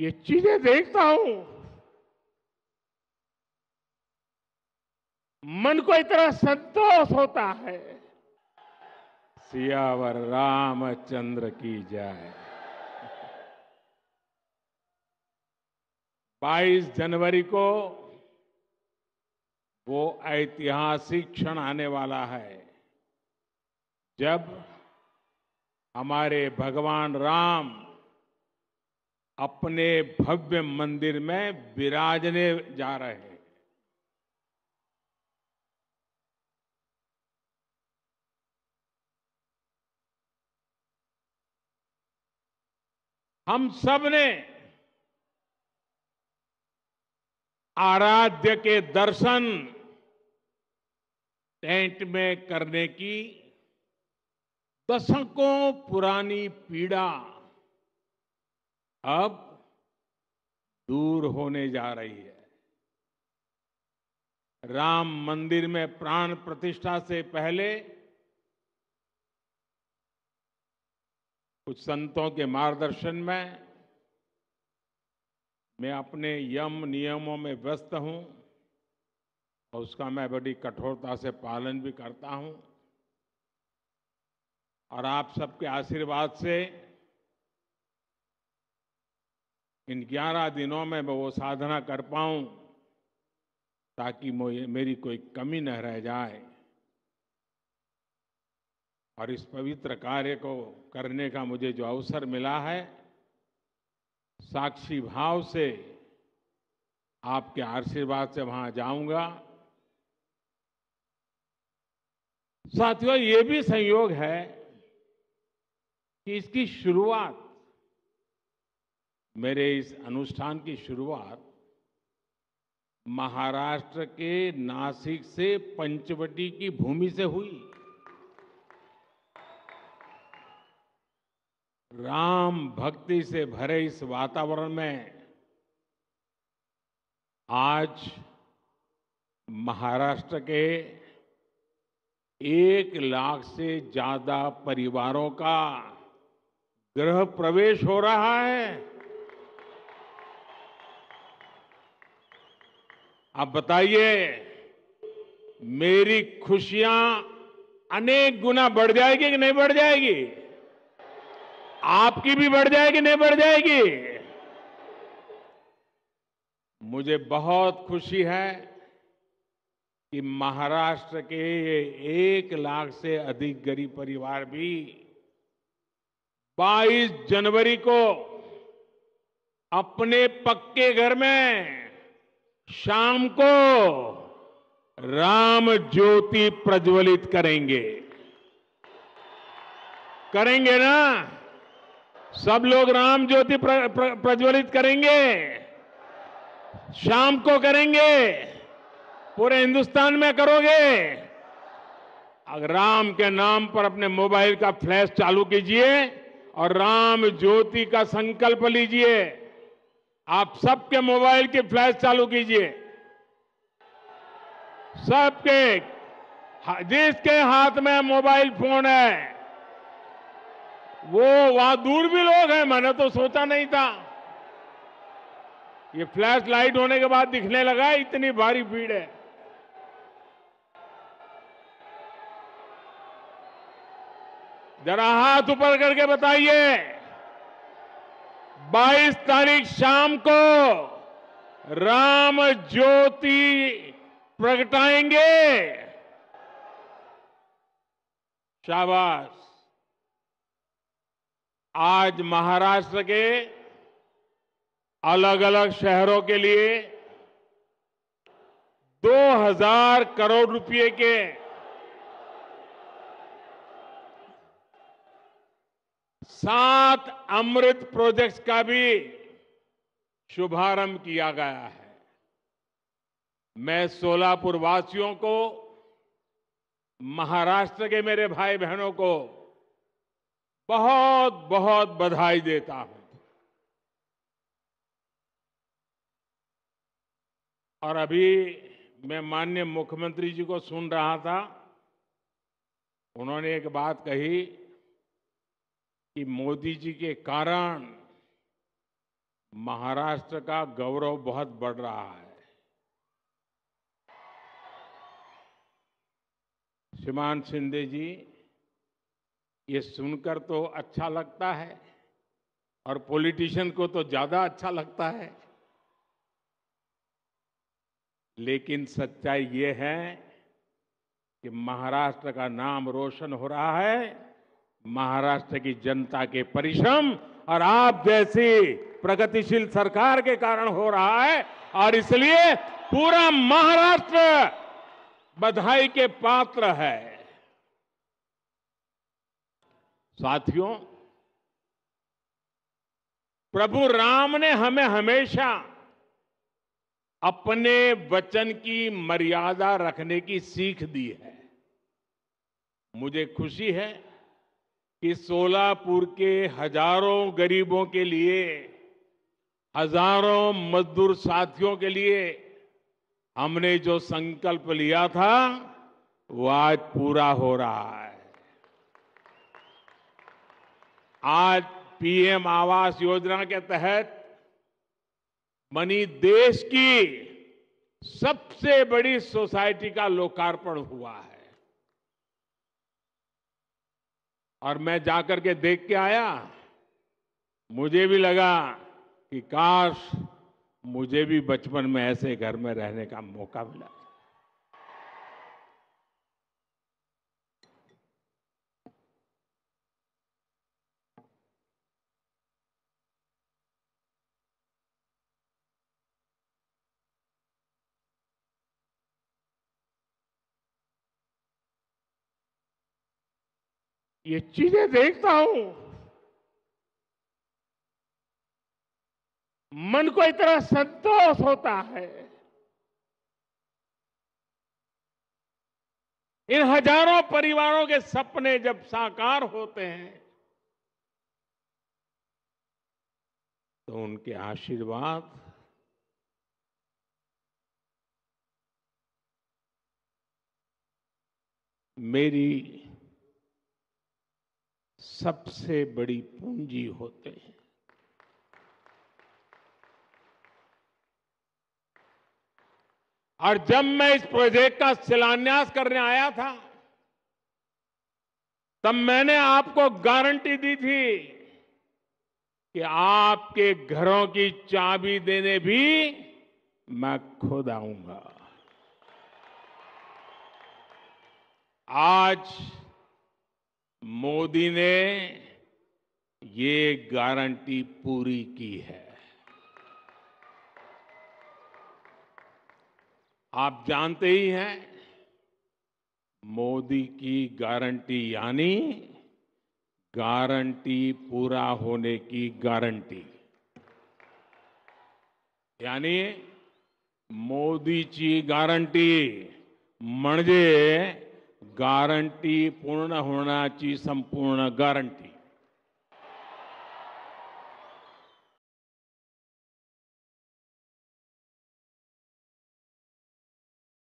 ये चीजें देखता हूं मन को इतना संतोष होता है सियावर रामचंद्र की जाए 22 जनवरी को वो ऐतिहासिक क्षण आने वाला है जब हमारे भगवान राम अपने भव्य मंदिर में विराजने जा रहे हैं हम सब ने आराध्य के दर्शन टेंट में करने की दशकों पुरानी पीड़ा अब दूर होने जा रही है राम मंदिर में प्राण प्रतिष्ठा से पहले कुछ संतों के मार्गदर्शन में मैं अपने यम नियमों में व्यस्त हूं और उसका मैं बड़ी कठोरता से पालन भी करता हूं और आप सबके आशीर्वाद से इन ग्यारह दिनों में मैं वो साधना कर पाऊं ताकि मेरी कोई कमी न रह जाए और इस पवित्र कार्य को करने का मुझे जो अवसर मिला है साक्षी भाव से आपके आशीर्वाद से वहां जाऊंगा साथियों ये भी संयोग है कि इसकी शुरुआत मेरे इस अनुष्ठान की शुरुआत महाराष्ट्र के नासिक से पंचवटी की भूमि से हुई राम भक्ति से भरे इस वातावरण में आज महाराष्ट्र के एक लाख से ज्यादा परिवारों का गृह प्रवेश हो रहा है आप बताइए मेरी खुशियां अनेक गुना बढ़ जाएगी कि नहीं बढ़ जाएगी आपकी भी बढ़ जाएगी नहीं बढ़ जाएगी मुझे बहुत खुशी है कि महाराष्ट्र के एक लाख से अधिक गरीब परिवार भी 22 जनवरी को अपने पक्के घर में शाम को राम ज्योति प्रज्वलित करेंगे करेंगे ना सब लोग राम ज्योति प्र, प्र, प्रज्वलित करेंगे शाम को करेंगे पूरे हिंदुस्तान में करोगे अगर राम के नाम पर अपने मोबाइल का फ्लैश चालू कीजिए और राम ज्योति का संकल्प लीजिए आप सबके मोबाइल की फ्लैश चालू कीजिए सबके जिसके हाथ में मोबाइल फोन है वो वहां दूर भी लोग हैं मैंने तो सोचा नहीं था ये फ्लैश लाइट होने के बाद दिखने लगा इतनी भारी भीड़ है जरा हाथ ऊपर करके बताइए 22 तारीख शाम को राम ज्योति प्रगटाएंगे शाबाश आज महाराष्ट्र के अलग अलग शहरों के लिए 2000 करोड़ रुपए के सात अमृत प्रोजेक्ट्स का भी शुभारंभ किया गया है मैं सोलापुर वासियों को महाराष्ट्र के मेरे भाई बहनों को बहुत बहुत बधाई देता हूं और अभी मैं माननीय मुख्यमंत्री जी को सुन रहा था उन्होंने एक बात कही कि मोदी जी के कारण महाराष्ट्र का गौरव बहुत बढ़ रहा है श्रीमान शिंदे जी ये सुनकर तो अच्छा लगता है और पॉलिटिशियन को तो ज्यादा अच्छा लगता है लेकिन सच्चाई ये है कि महाराष्ट्र का नाम रोशन हो रहा है महाराष्ट्र की जनता के परिश्रम और आप जैसी प्रगतिशील सरकार के कारण हो रहा है और इसलिए पूरा महाराष्ट्र बधाई के पात्र है साथियों प्रभु राम ने हमें हमेशा अपने वचन की मर्यादा रखने की सीख दी है मुझे खुशी है कि सोलापुर के हजारों गरीबों के लिए हजारों मजदूर साथियों के लिए हमने जो संकल्प लिया था वो आज पूरा हो रहा है आज पीएम आवास योजना के तहत मनी देश की सबसे बड़ी सोसाइटी का लोकार्पण हुआ है और मैं जाकर के देख के आया मुझे भी लगा कि काश मुझे भी बचपन में ऐसे घर में रहने का मौका मिला ये चीजें देखता हूं मन को इतना संतोष होता है इन हजारों परिवारों के सपने जब साकार होते हैं तो उनके आशीर्वाद मेरी सबसे बड़ी पूंजी होते हैं और जब मैं इस प्रोजेक्ट का शिलान्यास करने आया था तब मैंने आपको गारंटी दी थी कि आपके घरों की चाबी देने भी मैं खुद आऊंगा आज मोदी ने ये गारंटी पूरी की है आप जानते ही हैं मोदी की गारंटी यानी गारंटी पूरा होने की गारंटी यानी मोदी की गारंटी म्हणजे गारंटी पूर्ण होण्याची संपूर्ण गारंटी